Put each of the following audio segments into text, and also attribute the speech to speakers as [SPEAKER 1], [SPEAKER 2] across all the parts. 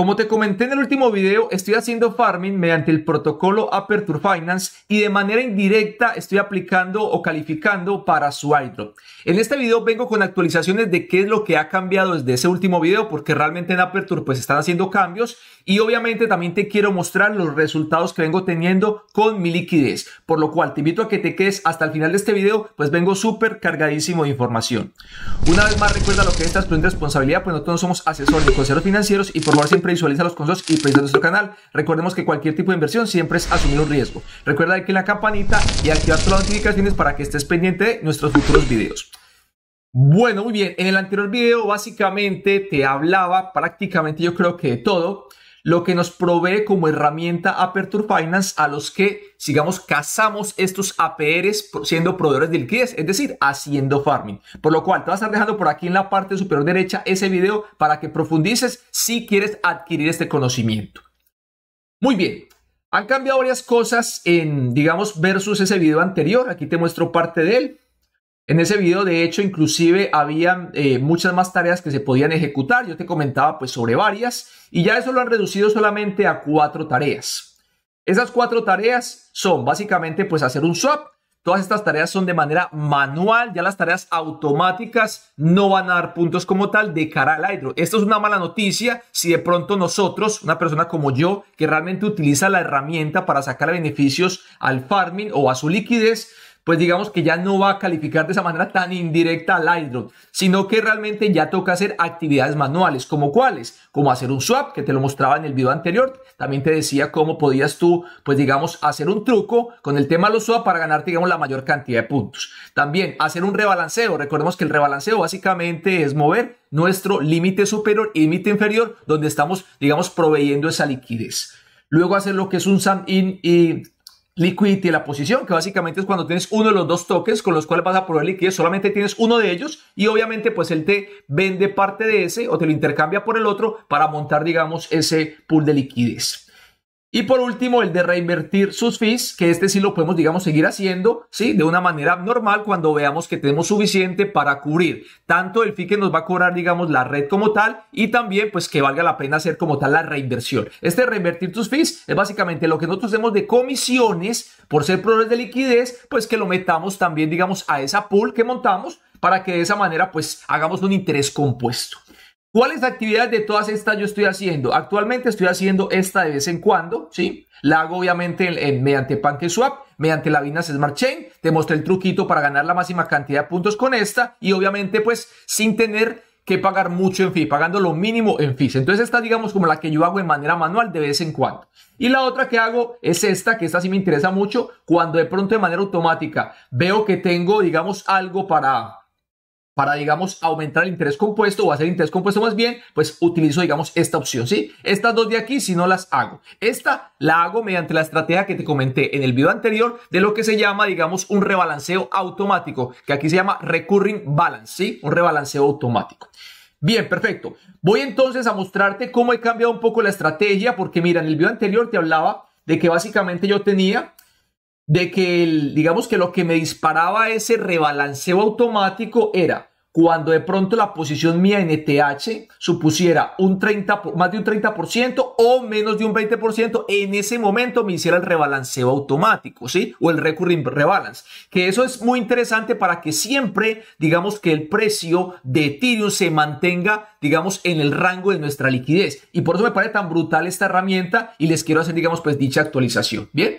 [SPEAKER 1] Como te comenté en el último video, estoy haciendo farming mediante el protocolo Aperture Finance y de manera indirecta estoy aplicando o calificando para su airdrop. En este video vengo con actualizaciones de qué es lo que ha cambiado desde ese último video porque realmente en Aperture pues están haciendo cambios y obviamente también te quiero mostrar los resultados que vengo teniendo con mi liquidez, por lo cual te invito a que te quedes hasta el final de este video pues vengo súper cargadísimo de información. Una vez más recuerda lo que esta es responsabilidad pues nosotros somos asesores ni consejeros financieros y por favor siempre visualiza los consejos y precios de nuestro canal. Recordemos que cualquier tipo de inversión siempre es asumir un riesgo. Recuerda darle la campanita y activar todas las notificaciones para que estés pendiente de nuestros futuros videos. Bueno, muy bien. En el anterior video básicamente te hablaba prácticamente yo creo que de todo lo que nos provee como herramienta Aperture Finance a los que, sigamos, cazamos estos APRs siendo proveedores de liquidez, es decir, haciendo farming. Por lo cual, te vas a estar dejando por aquí en la parte superior derecha ese video para que profundices si quieres adquirir este conocimiento. Muy bien. Han cambiado varias cosas en, digamos, versus ese video anterior. Aquí te muestro parte de él. En ese video, de hecho, inclusive había eh, muchas más tareas que se podían ejecutar. Yo te comentaba pues sobre varias y ya eso lo han reducido solamente a cuatro tareas. Esas cuatro tareas son básicamente pues hacer un swap. Todas estas tareas son de manera manual, ya las tareas automáticas no van a dar puntos como tal de cara al hydro. Esto es una mala noticia si de pronto nosotros, una persona como yo, que realmente utiliza la herramienta para sacar beneficios al farming o a su liquidez, pues digamos que ya no va a calificar de esa manera tan indirecta al airdrop, sino que realmente ya toca hacer actividades manuales, como cuáles, como hacer un swap, que te lo mostraba en el video anterior, también te decía cómo podías tú, pues digamos, hacer un truco con el tema de los swap para ganar, digamos, la mayor cantidad de puntos. También hacer un rebalanceo, recordemos que el rebalanceo básicamente es mover nuestro límite superior y límite inferior, donde estamos, digamos, proveyendo esa liquidez. Luego hacer lo que es un sum in y liquidity, la posición, que básicamente es cuando tienes uno de los dos tokens con los cuales vas a proveer liquidez, solamente tienes uno de ellos y obviamente pues él te vende parte de ese o te lo intercambia por el otro para montar digamos ese pool de liquidez. Y por último, el de reinvertir sus fees, que este sí lo podemos, digamos, seguir haciendo, ¿sí? De una manera normal cuando veamos que tenemos suficiente para cubrir tanto el fee que nos va a cobrar, digamos, la red como tal y también, pues, que valga la pena hacer como tal la reinversión. Este reinvertir tus fees es básicamente lo que nosotros tenemos de comisiones por ser proveedores de liquidez, pues que lo metamos también, digamos, a esa pool que montamos para que de esa manera, pues, hagamos un interés compuesto. ¿Cuáles actividades de todas estas yo estoy haciendo? Actualmente estoy haciendo esta de vez en cuando, ¿sí? La hago obviamente en, mediante PancakeSwap, mediante la Binance Smart Chain. Te mostré el truquito para ganar la máxima cantidad de puntos con esta y obviamente pues sin tener que pagar mucho en fin pagando lo mínimo en fees. Entonces esta digamos como la que yo hago de manera manual de vez en cuando. Y la otra que hago es esta, que esta sí me interesa mucho, cuando de pronto de manera automática veo que tengo digamos algo para para, digamos, aumentar el interés compuesto o hacer interés compuesto más bien, pues utilizo, digamos, esta opción, ¿sí? Estas dos de aquí, si no las hago. Esta la hago mediante la estrategia que te comenté en el video anterior de lo que se llama, digamos, un rebalanceo automático, que aquí se llama recurring balance, ¿sí? Un rebalanceo automático. Bien, perfecto. Voy entonces a mostrarte cómo he cambiado un poco la estrategia, porque mira, en el video anterior te hablaba de que básicamente yo tenía de que, digamos que lo que me disparaba ese rebalanceo automático era cuando de pronto la posición mía en ETH supusiera un 30, más de un 30% o menos de un 20%, en ese momento me hiciera el rebalanceo automático, ¿sí? O el recurring rebalance. Que eso es muy interesante para que siempre, digamos, que el precio de Ethereum se mantenga, digamos, en el rango de nuestra liquidez. Y por eso me parece tan brutal esta herramienta y les quiero hacer, digamos, pues dicha actualización. Bien.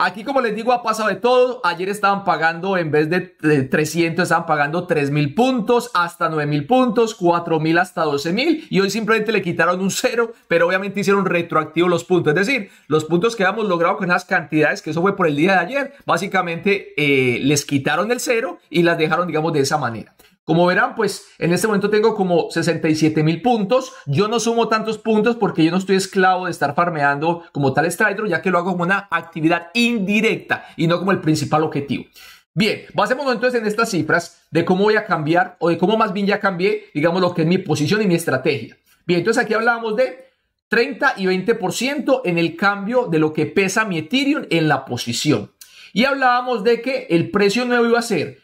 [SPEAKER 1] Aquí, como les digo, ha pasado de todo. Ayer estaban pagando, en vez de 300, estaban pagando 3.000 puntos, hasta 9.000 puntos, 4.000 hasta 12.000. Y hoy simplemente le quitaron un cero, pero obviamente hicieron retroactivo los puntos. Es decir, los puntos que habíamos logrado con esas cantidades, que eso fue por el día de ayer, básicamente eh, les quitaron el cero y las dejaron, digamos, de esa manera. Como verán, pues en este momento tengo como 67 mil puntos. Yo no sumo tantos puntos porque yo no estoy esclavo de estar farmeando como tal Strider, ya que lo hago como una actividad indirecta y no como el principal objetivo. Bien, basémonos entonces en estas cifras de cómo voy a cambiar o de cómo más bien ya cambié, digamos, lo que es mi posición y mi estrategia. Bien, entonces aquí hablábamos de 30 y 20% en el cambio de lo que pesa mi Ethereum en la posición. Y hablábamos de que el precio nuevo iba a ser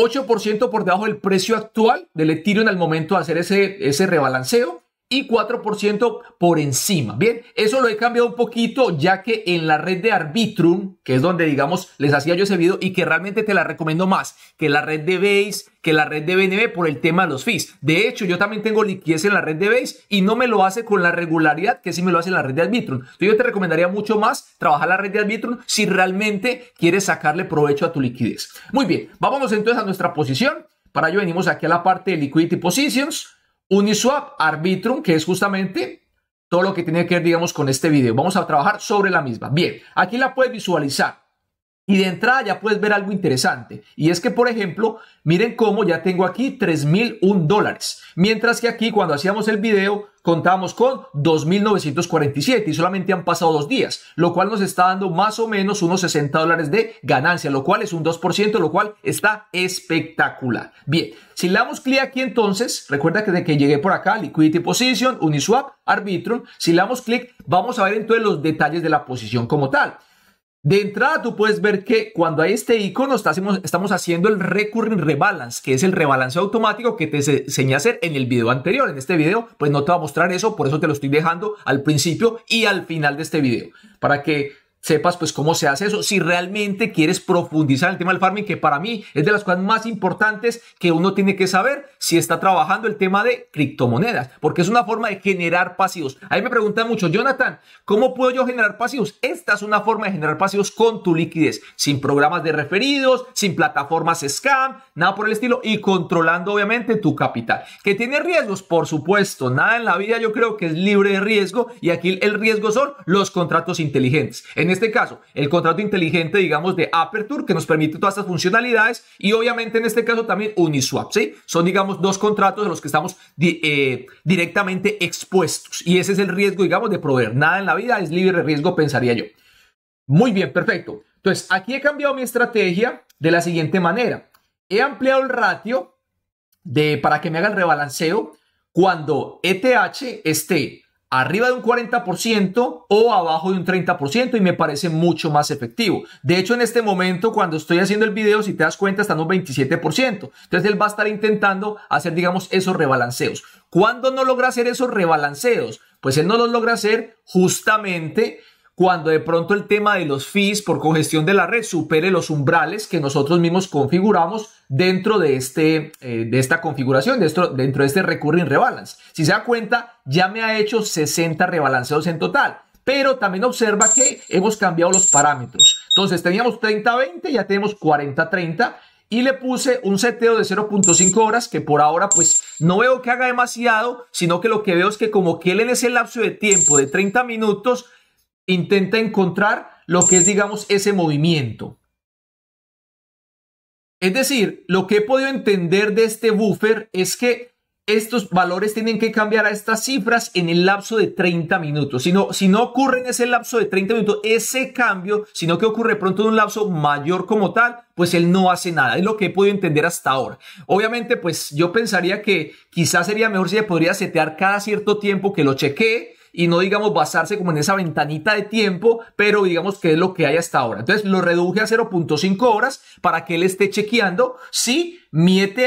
[SPEAKER 1] 8% por debajo del precio actual del en al momento de hacer ese, ese rebalanceo y 4% por encima. Bien, eso lo he cambiado un poquito ya que en la red de Arbitrum, que es donde digamos les hacía yo ese video y que realmente te la recomiendo más que la red de Base, que la red de BNB por el tema de los fees. De hecho, yo también tengo liquidez en la red de Base y no me lo hace con la regularidad que sí me lo hace en la red de Arbitrum. Entonces yo te recomendaría mucho más trabajar la red de Arbitrum si realmente quieres sacarle provecho a tu liquidez. Muy bien, vámonos entonces a nuestra posición. Para ello venimos aquí a la parte de Liquidity Positions Uniswap Arbitrum, que es justamente todo lo que tiene que ver, digamos, con este video. Vamos a trabajar sobre la misma. Bien, aquí la puedes visualizar. Y de entrada ya puedes ver algo interesante. Y es que, por ejemplo, miren cómo ya tengo aquí 3.001 dólares. Mientras que aquí cuando hacíamos el video contábamos con 2.947 y solamente han pasado dos días, lo cual nos está dando más o menos unos 60 dólares de ganancia, lo cual es un 2%, lo cual está espectacular. Bien, si le damos clic aquí entonces, recuerda que de que llegué por acá, Liquidity Position, Uniswap, Arbitrum, si le damos clic vamos a ver entonces los detalles de la posición como tal. De entrada, tú puedes ver que cuando hay este icono, estamos haciendo el Recurring Rebalance, que es el rebalance automático que te enseñé a hacer en el video anterior. En este video, pues no te va a mostrar eso, por eso te lo estoy dejando al principio y al final de este video, para que sepas pues cómo se hace eso, si realmente quieres profundizar en el tema del farming, que para mí es de las cosas más importantes que uno tiene que saber si está trabajando el tema de criptomonedas, porque es una forma de generar pasivos. Ahí me preguntan mucho, Jonathan, ¿cómo puedo yo generar pasivos? Esta es una forma de generar pasivos con tu liquidez, sin programas de referidos, sin plataformas scam, nada por el estilo, y controlando obviamente tu capital. ¿Que tiene riesgos? Por supuesto, nada en la vida yo creo que es libre de riesgo, y aquí el riesgo son los contratos inteligentes en este caso, el contrato inteligente, digamos, de Aperture, que nos permite todas estas funcionalidades, y obviamente en este caso también Uniswap, ¿sí? Son, digamos, dos contratos de los que estamos eh, directamente expuestos, y ese es el riesgo, digamos, de proveer. Nada en la vida es libre de riesgo, pensaría yo. Muy bien, perfecto. Entonces, aquí he cambiado mi estrategia de la siguiente manera. He ampliado el ratio de, para que me haga el rebalanceo cuando ETH esté arriba de un 40% o abajo de un 30% y me parece mucho más efectivo. De hecho, en este momento, cuando estoy haciendo el video, si te das cuenta, está en un 27%. Entonces él va a estar intentando hacer, digamos, esos rebalanceos. ¿Cuándo no logra hacer esos rebalanceos? Pues él no los logra hacer justamente cuando de pronto el tema de los fees por congestión de la red supere los umbrales que nosotros mismos configuramos dentro de, este, eh, de esta configuración, dentro, dentro de este recurring rebalance. Si se da cuenta, ya me ha hecho 60 rebalanceos en total pero también observa que hemos cambiado los parámetros. Entonces teníamos 30-20, ya tenemos 40-30 y le puse un seteo de 0.5 horas que por ahora pues no veo que haga demasiado, sino que lo que veo es que como que él en ese lapso de tiempo de 30 minutos intenta encontrar lo que es, digamos, ese movimiento. Es decir, lo que he podido entender de este buffer es que estos valores tienen que cambiar a estas cifras en el lapso de 30 minutos. Si no, si no ocurre en ese lapso de 30 minutos ese cambio, sino que ocurre pronto en un lapso mayor como tal, pues él no hace nada. Es lo que he podido entender hasta ahora. Obviamente, pues yo pensaría que quizás sería mejor si se podría setear cada cierto tiempo que lo chequee y no digamos basarse como en esa ventanita de tiempo, pero digamos que es lo que hay hasta ahora. Entonces lo reduje a 0.5 horas para que él esté chequeando si mi ETH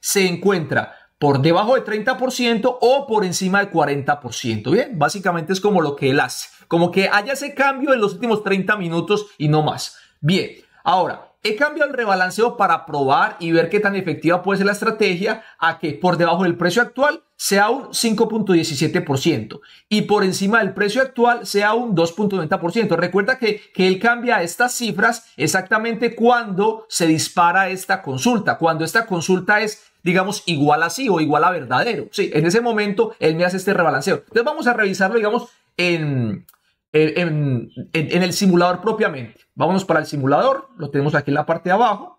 [SPEAKER 1] se encuentra por debajo de 30% o por encima del 40%. Bien, básicamente es como lo que él hace, como que haya ese cambio en los últimos 30 minutos y no más. Bien, ahora, he cambiado el rebalanceo para probar y ver qué tan efectiva puede ser la estrategia a que por debajo del precio actual sea un 5.17% y por encima del precio actual sea un 2.90%. Recuerda que, que él cambia estas cifras exactamente cuando se dispara esta consulta, cuando esta consulta es digamos, igual a sí o igual a verdadero. Sí, en ese momento él me hace este rebalanceo. Entonces vamos a revisarlo, digamos, en, en, en, en el simulador propiamente. Vámonos para el simulador, lo tenemos aquí en la parte de abajo.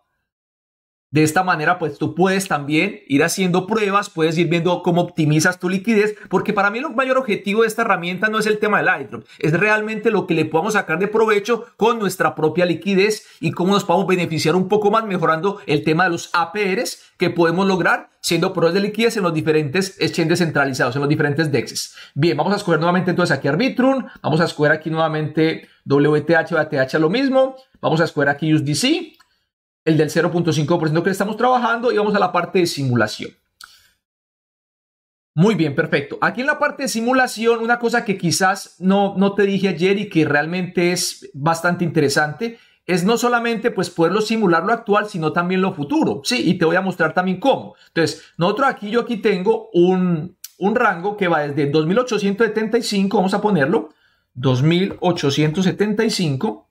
[SPEAKER 1] De esta manera, pues tú puedes también ir haciendo pruebas, puedes ir viendo cómo optimizas tu liquidez, porque para mí el mayor objetivo de esta herramienta no es el tema del airdrop, es realmente lo que le podamos sacar de provecho con nuestra propia liquidez y cómo nos podemos beneficiar un poco más mejorando el tema de los APRs que podemos lograr siendo pruebas de liquidez en los diferentes exchanges centralizados, en los diferentes DEXs. Bien, vamos a escoger nuevamente entonces aquí Arbitrum, vamos a escoger aquí nuevamente WTH, ATH, lo mismo, vamos a escoger aquí USDC, el del 0.5% que estamos trabajando y vamos a la parte de simulación. Muy bien, perfecto. Aquí en la parte de simulación, una cosa que quizás no, no te dije ayer y que realmente es bastante interesante, es no solamente pues poderlo simular lo actual, sino también lo futuro, ¿sí? Y te voy a mostrar también cómo. Entonces, nosotros aquí, yo aquí tengo un, un rango que va desde 2875, vamos a ponerlo, 2875,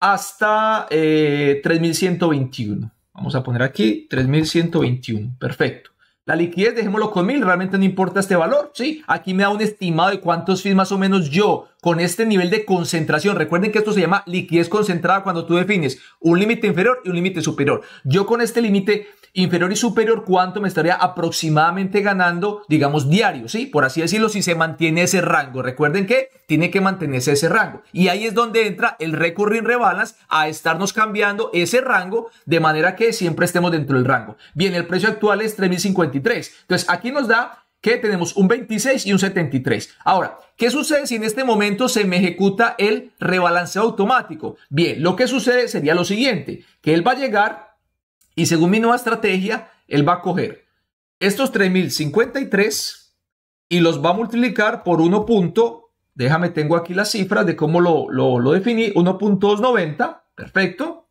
[SPEAKER 1] hasta 3121. Eh, Vamos a poner aquí 3121. Perfecto. La liquidez, dejémoslo con mil, realmente no importa este valor, ¿sí? Aquí me da un estimado de cuántos fees más o menos yo con este nivel de concentración. Recuerden que esto se llama liquidez concentrada cuando tú defines un límite inferior y un límite superior. Yo con este límite inferior y superior, cuánto me estaría aproximadamente ganando, digamos, diario, ¿sí? Por así decirlo, si se mantiene ese rango. Recuerden que tiene que mantenerse ese rango. Y ahí es donde entra el recurring rebalance a estarnos cambiando ese rango de manera que siempre estemos dentro del rango. Bien, el precio actual es 3.053. Entonces, aquí nos da que tenemos un 26 y un 73. Ahora, ¿qué sucede si en este momento se me ejecuta el rebalance automático? Bien, lo que sucede sería lo siguiente, que él va a llegar y según mi nueva estrategia, él va a coger estos 3.053 y los va a multiplicar por 1. Punto, déjame, tengo aquí las cifras de cómo lo, lo, lo definí. 1.290, perfecto.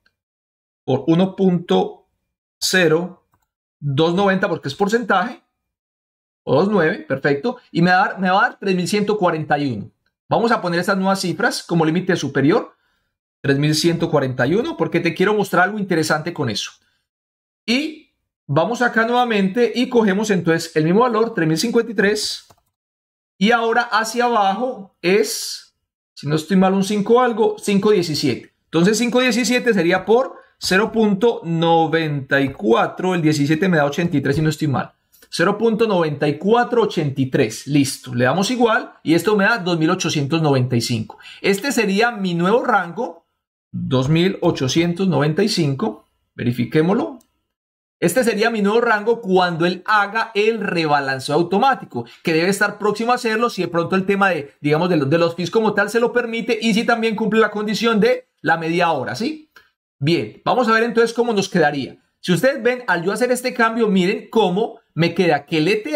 [SPEAKER 1] Por 1.0290 porque es porcentaje. O 2.9, perfecto. Y me va a me va a dar 3.141. Vamos a poner estas nuevas cifras como límite superior. 3.141 porque te quiero mostrar algo interesante con eso. Y vamos acá nuevamente y cogemos entonces el mismo valor, 3053. Y ahora hacia abajo es, si no estoy mal, un 5 algo, 517. Entonces 517 sería por 0.94, el 17 me da 83 si no estoy mal. 0.9483, listo, le damos igual y esto me da 2895. Este sería mi nuevo rango, 2895, verifiquémoslo, este sería mi nuevo rango cuando él haga el rebalanceo automático, que debe estar próximo a hacerlo si de pronto el tema de, digamos, de los, de los como tal se lo permite y si también cumple la condición de la media hora, ¿sí? Bien, vamos a ver entonces cómo nos quedaría. Si ustedes ven, al yo hacer este cambio, miren cómo me queda que el ETH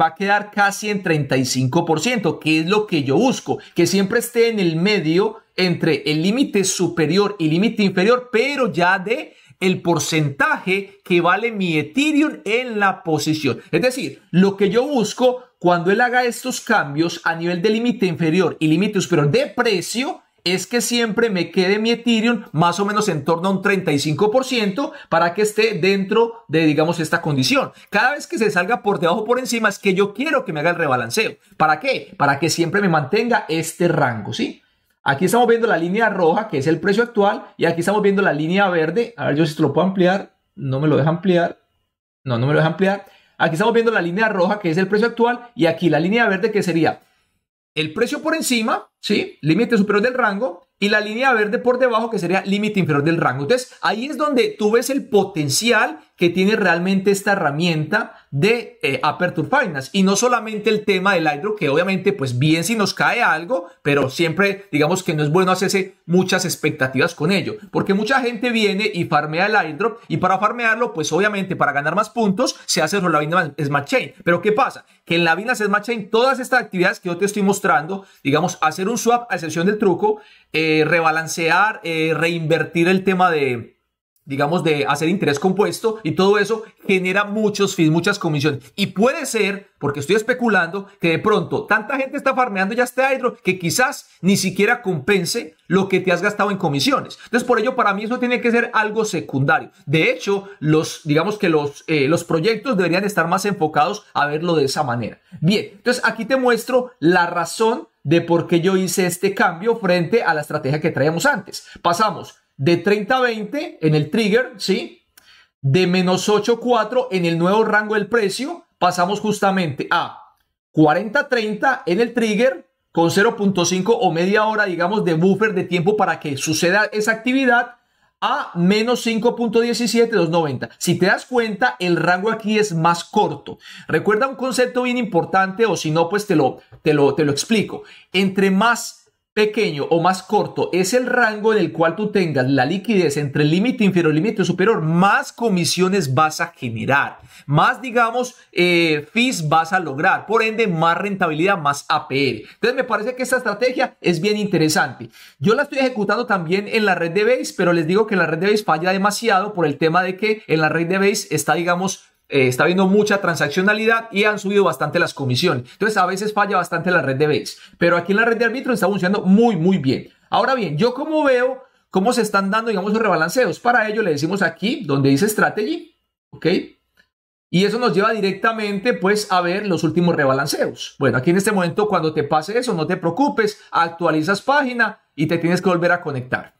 [SPEAKER 1] va a quedar casi en 35%, que es lo que yo busco, que siempre esté en el medio entre el límite superior y límite inferior, pero ya de el porcentaje que vale mi Ethereum en la posición. Es decir, lo que yo busco cuando él haga estos cambios a nivel de límite inferior y límite superior de precio es que siempre me quede mi Ethereum más o menos en torno a un 35% para que esté dentro de, digamos, esta condición. Cada vez que se salga por debajo o por encima es que yo quiero que me haga el rebalanceo. ¿Para qué? Para que siempre me mantenga este rango, ¿sí? Aquí estamos viendo la línea roja, que es el precio actual, y aquí estamos viendo la línea verde. A ver, yo si esto lo puedo ampliar. No me lo deja ampliar. No, no me lo deja ampliar. Aquí estamos viendo la línea roja, que es el precio actual, y aquí la línea verde, que sería el precio por encima ¿sí? Límite superior del rango y la línea verde por debajo que sería límite inferior del rango. Entonces, ahí es donde tú ves el potencial que tiene realmente esta herramienta de eh, Aperture Finance y no solamente el tema del airdrop que obviamente pues bien si nos cae algo, pero siempre digamos que no es bueno hacerse muchas expectativas con ello, porque mucha gente viene y farmea el airdrop y para farmearlo pues obviamente para ganar más puntos se hace sobre la Binance Smart Chain. Pero ¿qué pasa? Que en la Binance Smart Chain todas estas actividades que yo te estoy mostrando, digamos, hacer un un swap, a excepción del truco, eh, rebalancear, eh, reinvertir el tema de, digamos, de hacer interés compuesto y todo eso genera muchos fees, muchas comisiones. Y puede ser, porque estoy especulando, que de pronto tanta gente está farmeando ya este hydro que quizás ni siquiera compense lo que te has gastado en comisiones. Entonces, por ello, para mí eso tiene que ser algo secundario. De hecho, los, digamos que los, eh, los proyectos deberían estar más enfocados a verlo de esa manera. Bien, entonces aquí te muestro la razón de por qué yo hice este cambio frente a la estrategia que traíamos antes. Pasamos de 30-20 en el trigger, ¿sí? De menos 8.4 en el nuevo rango del precio, pasamos justamente a 40-30 en el trigger con 0.5 o media hora, digamos, de buffer de tiempo para que suceda esa actividad a menos 5.17, 290. Si te das cuenta, el rango aquí es más corto. Recuerda un concepto bien importante o si no, pues te lo, te lo, te lo explico. Entre más pequeño o más corto es el rango en el cual tú tengas la liquidez entre el límite inferior y límite superior, más comisiones vas a generar, más, digamos, eh, fees vas a lograr, por ende, más rentabilidad, más APL. Entonces, me parece que esta estrategia es bien interesante. Yo la estoy ejecutando también en la red de Base, pero les digo que la red de Base falla demasiado por el tema de que en la red de Base está, digamos, eh, está habiendo mucha transaccionalidad y han subido bastante las comisiones. Entonces a veces falla bastante la red de BEX, pero aquí en la red de árbitro está funcionando muy, muy bien. Ahora bien, yo como veo cómo se están dando, digamos, los rebalanceos, para ello le decimos aquí donde dice strategy, ¿ok? Y eso nos lleva directamente pues a ver los últimos rebalanceos. Bueno, aquí en este momento cuando te pase eso, no te preocupes, actualizas página y te tienes que volver a conectar.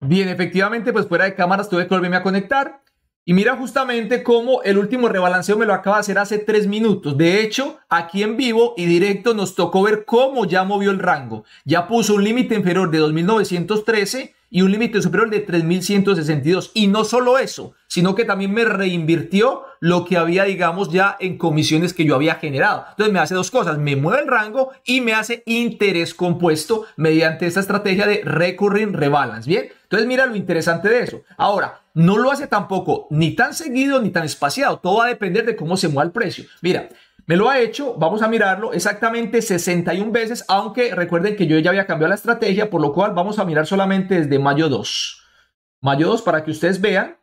[SPEAKER 1] Bien, efectivamente, pues fuera de cámaras tuve que volverme a conectar. Y mira justamente cómo el último rebalanceo me lo acaba de hacer hace tres minutos. De hecho, aquí en vivo y directo nos tocó ver cómo ya movió el rango. Ya puso un límite inferior de 2913 y un límite superior de 3.162. Y no solo eso, sino que también me reinvirtió lo que había, digamos, ya en comisiones que yo había generado. Entonces me hace dos cosas, me mueve el rango y me hace interés compuesto mediante esta estrategia de recurring rebalance, ¿bien? Entonces mira lo interesante de eso. Ahora, no lo hace tampoco ni tan seguido ni tan espaciado, todo va a depender de cómo se mueva el precio. Mira, me lo ha hecho, vamos a mirarlo, exactamente 61 veces, aunque recuerden que yo ya había cambiado la estrategia, por lo cual vamos a mirar solamente desde mayo 2. Mayo 2 para que ustedes vean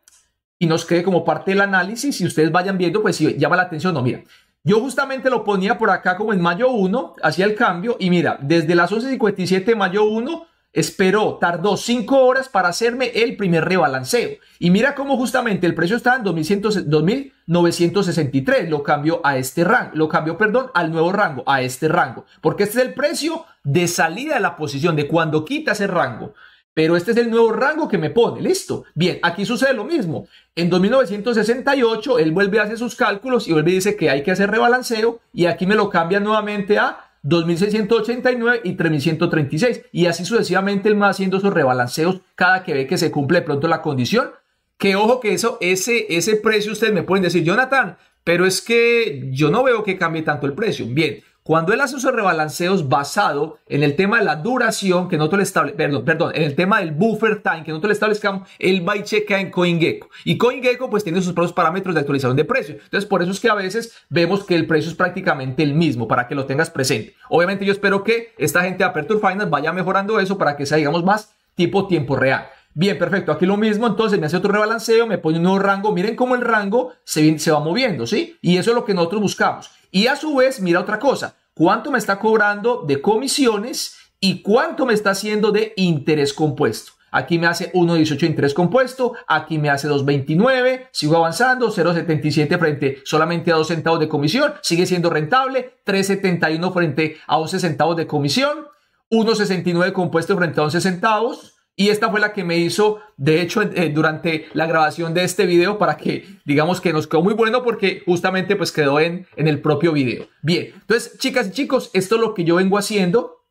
[SPEAKER 1] y nos quede como parte del análisis Si ustedes vayan viendo, pues si llama la atención no, mira. Yo justamente lo ponía por acá como en mayo 1, hacía el cambio y mira, desde las 11.57 de mayo 1 esperó, tardó cinco horas para hacerme el primer rebalanceo. Y mira cómo justamente el precio está en 2.963, lo cambió a este rango, lo cambió, perdón, al nuevo rango, a este rango, porque este es el precio de salida de la posición, de cuando quita ese rango. Pero este es el nuevo rango que me pone, listo. Bien, aquí sucede lo mismo. En 2968 él vuelve a hacer sus cálculos y vuelve y dice que hay que hacer rebalanceo y aquí me lo cambia nuevamente a 2.689 y 3.136. Y así sucesivamente el más haciendo esos rebalanceos cada que ve que se cumple de pronto la condición. Que ojo que eso, ese, ese precio ustedes me pueden decir, Jonathan, pero es que yo no veo que cambie tanto el precio. Bien, cuando él hace sus rebalanceos basado en el tema de la duración que no te le establecemos, perdón, perdón, en el tema del buffer time que no te le establezcamos, él va y checa en CoinGecko. Y CoinGecko pues tiene sus propios parámetros de actualización de precio. Entonces por eso es que a veces vemos que el precio es prácticamente el mismo, para que lo tengas presente. Obviamente yo espero que esta gente de Aperture Finance vaya mejorando eso para que sea, digamos, más tipo tiempo real. Bien, perfecto. Aquí lo mismo, entonces me hace otro rebalanceo, me pone un nuevo rango. Miren cómo el rango se, se va moviendo, ¿sí? Y eso es lo que nosotros buscamos. Y a su vez, mira otra cosa cuánto me está cobrando de comisiones y cuánto me está haciendo de interés compuesto. Aquí me hace 1.18 interés compuesto, aquí me hace 2.29, sigo avanzando, 0.77 frente solamente a 2 centavos de comisión, sigue siendo rentable, 3.71 frente a 11 centavos de comisión, 1.69 compuesto frente a 11 centavos, y esta fue la que me hizo, de hecho, eh, durante la grabación de este video para que digamos que nos quedó muy bueno porque justamente pues quedó en, en el propio video. Bien, entonces chicas y chicos, esto es lo que yo vengo haciendo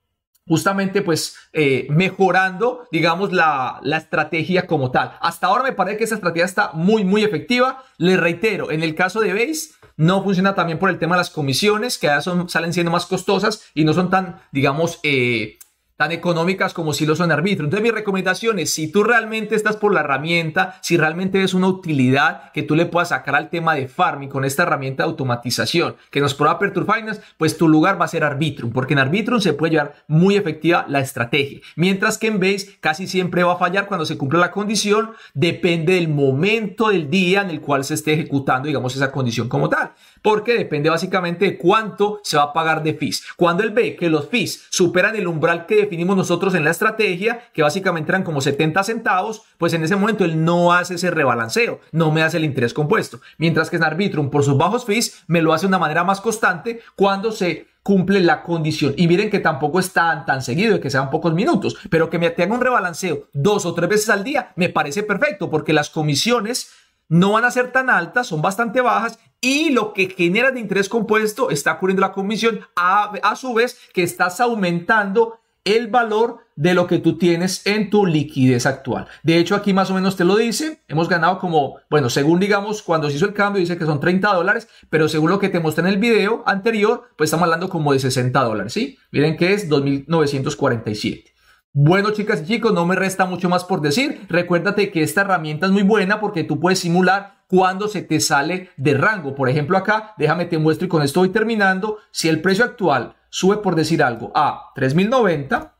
[SPEAKER 1] justamente pues eh, mejorando digamos la, estrategia como tal hasta ahora me parece que esa estrategia está muy muy efectiva les reitero en el caso de base no funciona también por el tema de las comisiones que ahora son, salen siendo más costosas y no son tan digamos eh, tan económicas como si lo son arbitro. Entonces mi recomendación es, si tú realmente estás por la herramienta, si realmente es una utilidad que tú le puedas sacar al tema de farming con esta herramienta de automatización que nos prueba Aperture Finance, pues tu lugar va a ser Arbitrum, porque en Arbitrum se puede llevar muy efectiva la estrategia. Mientras que en Base casi siempre va a fallar cuando se cumple la condición, depende del momento del día en el cual se esté ejecutando, digamos, esa condición como tal, porque depende básicamente de cuánto se va a pagar de fees. Cuando él ve que los fees superan el umbral que definimos nosotros en la estrategia, que básicamente eran como 70 centavos, pues en ese momento él no hace ese rebalanceo, no me hace el interés compuesto. Mientras que en Arbitrum, por sus bajos fees, me lo hace de una manera más constante cuando se cumple la condición. Y miren que tampoco están tan, seguido que sean pocos minutos, pero que me tenga un rebalanceo dos o tres veces al día me parece perfecto porque las comisiones no van a ser tan altas, son bastante bajas y lo que genera de interés compuesto está cubriendo la comisión a, a su vez que estás aumentando el valor de lo que tú tienes en tu liquidez actual. De hecho, aquí más o menos te lo dice, hemos ganado como, bueno, según digamos, cuando se hizo el cambio dice que son 30 dólares, pero según lo que te mostré en el video anterior, pues estamos hablando como de 60 dólares, ¿sí? Miren que es 2.947. Bueno, chicas y chicos, no me resta mucho más por decir. Recuérdate que esta herramienta es muy buena porque tú puedes simular cuando se te sale de rango. Por ejemplo, acá, déjame te muestro y con esto voy terminando. Si el precio actual sube por decir algo a 3090,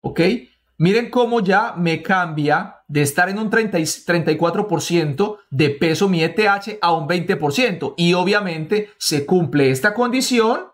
[SPEAKER 1] ¿ok? Miren cómo ya me cambia de estar en un 34% de peso mi ETH a un 20%. Y obviamente se cumple esta condición,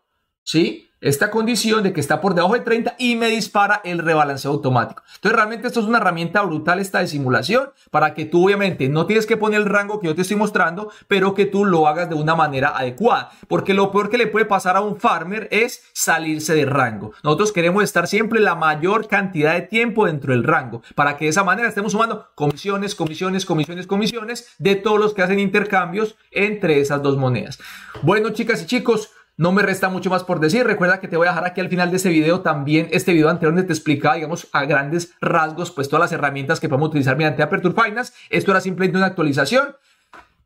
[SPEAKER 1] ¿sí? esta condición de que está por debajo de 30 y me dispara el rebalanceo automático. Entonces realmente esto es una herramienta brutal esta de simulación para que tú obviamente no tienes que poner el rango que yo te estoy mostrando, pero que tú lo hagas de una manera adecuada, porque lo peor que le puede pasar a un farmer es salirse de rango. Nosotros queremos estar siempre la mayor cantidad de tiempo dentro del rango, para que de esa manera estemos sumando comisiones, comisiones, comisiones, comisiones de todos los que hacen intercambios entre esas dos monedas. Bueno, chicas y chicos, no me resta mucho más por decir. Recuerda que te voy a dejar aquí al final de este video también este video anterior donde te explicaba, digamos, a grandes rasgos, pues todas las herramientas que podemos utilizar mediante Aperture Finance. Esto era simplemente una actualización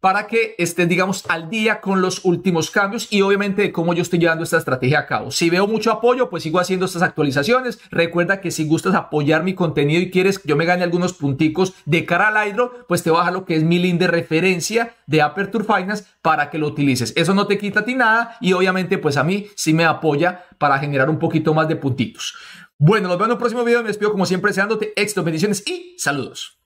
[SPEAKER 1] para que estén, digamos, al día con los últimos cambios y obviamente de cómo yo estoy llevando esta estrategia a cabo. Si veo mucho apoyo, pues sigo haciendo estas actualizaciones. Recuerda que si gustas apoyar mi contenido y quieres que yo me gane algunos punticos de cara al hydro, pues te baja lo que es mi link de referencia de Aperture Finance para que lo utilices. Eso no te quita a ti nada y obviamente pues a mí sí me apoya para generar un poquito más de puntitos. Bueno, nos vemos en el próximo video. Me despido como siempre deseándote éxito, bendiciones y saludos.